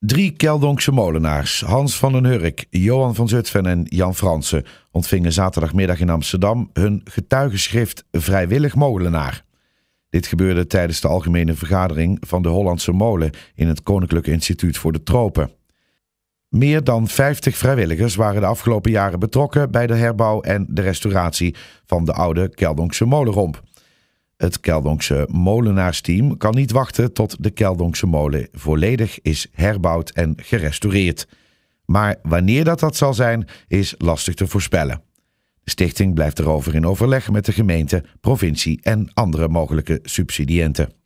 Drie Keldonkse molenaars, Hans van den Hurk, Johan van Zutphen en Jan Fransen, ontvingen zaterdagmiddag in Amsterdam hun getuigenschrift Vrijwillig Molenaar. Dit gebeurde tijdens de algemene vergadering van de Hollandse Molen in het Koninklijk Instituut voor de Tropen. Meer dan 50 vrijwilligers waren de afgelopen jaren betrokken bij de herbouw en de restauratie van de oude Keldonkse molenromp. Het Keldonkse molenaarsteam kan niet wachten tot de Keldonkse molen volledig is herbouwd en gerestaureerd. Maar wanneer dat dat zal zijn, is lastig te voorspellen. De stichting blijft erover in overleg met de gemeente, provincie en andere mogelijke subsidiënten.